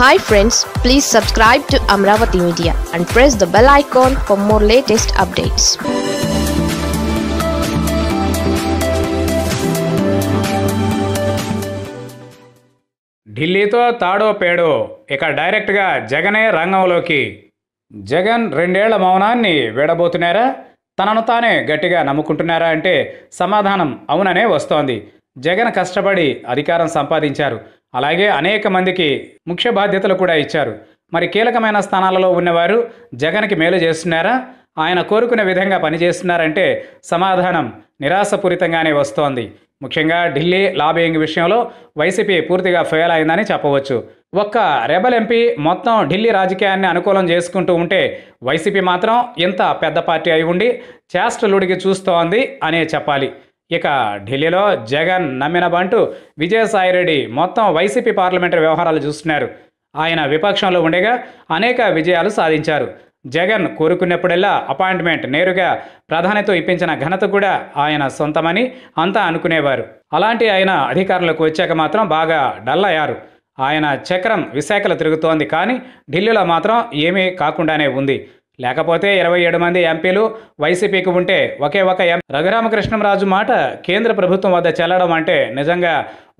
hi friends please subscribe to Amaravati media and press the bell icon for more latest updates ఢిల్లీతో తాడో పేడో ఇక డైరెక్ట్గా జగనే రంగంలోకి జగన్ రెండేళ్ల మౌనాన్ని వీడబోతున్నారా తనను తానే గట్టిగా నమ్ముకుంటున్నారా అంటే సమాధానం అవుననే వస్తోంది జగన్ కష్టపడి అధికారం సంపాదించారు అలాగే అనేక మందికి ముఖ్య బాధ్యతలు కూడా ఇచ్చారు మరి కీలకమైన స్థానాలలో ఉన్నవారు జగన్కి మేలు చేస్తున్నారా ఆయన కోరుకునే విధంగా పనిచేస్తున్నారంటే సమాధానం నిరాశపూరితంగానే వస్తోంది ముఖ్యంగా ఢిల్లీ లాబింగ్ విషయంలో వైసీపీ పూర్తిగా ఫెయిల్ అయిందని చెప్పవచ్చు ఒక్క రెబల్ ఎంపీ మొత్తం ఢిల్లీ రాజకీయాన్ని అనుకూలం చేసుకుంటూ ఉంటే వైసీపీ మాత్రం ఇంత పెద్ద పార్టీ అయి ఉండి చేష్టలుడికి చూస్తోంది అనే చెప్పాలి ఇక ఢిల్లీలో జగన్ నమ్మినబంటూ విజయసాయిరెడ్డి మొత్తం వైసీపీ పార్లమెంటరీ వ్యవహారాలు చూస్తున్నారు ఆయన విపక్షంలో ఉండేగా అనేక విజయాలు సాధించారు జగన్ కోరుకున్నప్పుడెల్లా అపాయింట్మెంట్ నేరుగా ప్రధానితో ఇప్పించిన ఘనత కూడా ఆయన సొంతమని అంతా అనుకునేవారు అలాంటి ఆయన అధికారంలోకి వచ్చాక మాత్రం బాగా డల్ అయ్యారు ఆయన చక్రం విశాఖలో తిరుగుతోంది కానీ ఢిల్లీలో మాత్రం ఏమీ కాకుండానే ఉంది లేకపోతే ఇరవై ఏడు మంది ఎంపీలు వైసీపీకి ఉంటే ఒకే ఒక ఎం రఘురామకృష్ణరాజు మాట కేంద్ర ప్రభుత్వం వద్ద చెల్లడం అంటే నిజంగా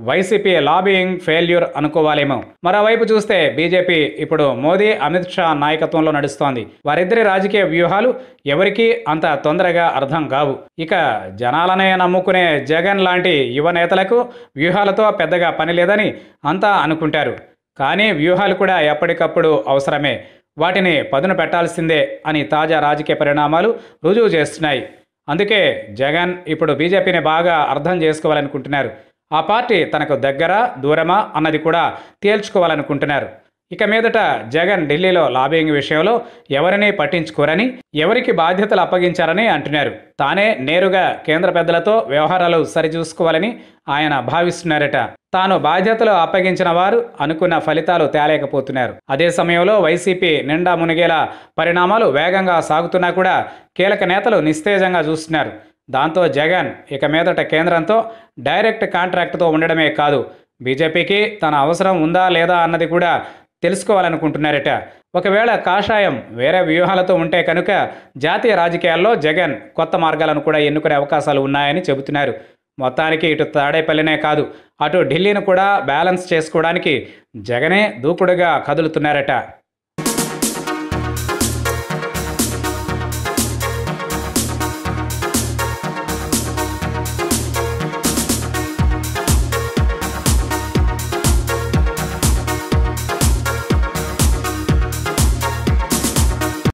వైసీపీ లాబియింగ్ ఫెయిల్యూర్ అనుకోవాలేమో మరోవైపు చూస్తే బీజేపీ ఇప్పుడు మోదీ అమిత్ షా నాయకత్వంలో నడుస్తోంది వారిద్దరి రాజకీయ వ్యూహాలు ఎవరికీ అంత తొందరగా అర్థం కావు ఇక జనాలనే నమ్ముకునే జగన్ లాంటి యువ నేతలకు వ్యూహాలతో పెద్దగా పని లేదని అంతా అనుకుంటారు కానీ వ్యూహాలు కూడా ఎప్పటికప్పుడు అవసరమే వాటిని పదును పెట్టాల్సిందే అని తాజా రాజకీయ పరిణామాలు రుజువు చేస్తున్నాయి అందుకే జగన్ ఇప్పుడు బీజేపీని బాగా అర్థం చేసుకోవాలనుకుంటున్నారు ఆ పార్టీ తనకు దగ్గర దూరమా అన్నది కూడా తేల్చుకోవాలనుకుంటున్నారు ఇక మీదట జగన్ ఢిల్లీలో లాబింగ్ విషయంలో ఎవరిని పట్టించుకోరని ఎవరికి బాధ్యతలు అప్పగించారని అంటున్నారు తానే నేరుగా కేంద్ర పెద్దలతో వ్యవహారాలు సరిచూసుకోవాలని ఆయన భావిస్తున్నారట తాను బాధ్యతలు అప్పగించిన వారు అనుకున్న ఫలితాలు తేలేకపోతున్నారు అదే సమయంలో వైసీపీ నిండా మునిగేలా పరిణామాలు వేగంగా సాగుతున్నా కూడా కీలక నేతలు నిస్తేజంగా చూస్తున్నారు దాంతో జగన్ ఇక మీదట కేంద్రంతో డైరెక్ట్ కాంట్రాక్ట్తో ఉండడమే కాదు బీజేపీకి తన అవసరం ఉందా లేదా అన్నది కూడా తెలుసుకోవాలనుకుంటున్నారట ఒకవేళ కాషాయం వేరే వ్యూహాలతో ఉంటే కనుక జాతీయ రాజకీయాల్లో జగన్ కొత్త మార్గాలను కూడా ఎన్నుకునే అవకాశాలు ఉన్నాయని చెబుతున్నారు మొత్తానికి ఇటు తాడేపల్లినే కాదు అటు ఢిల్లీని కూడా బ్యాలెన్స్ చేసుకోవడానికి జగనే దూకుడుగా కదులుతున్నారట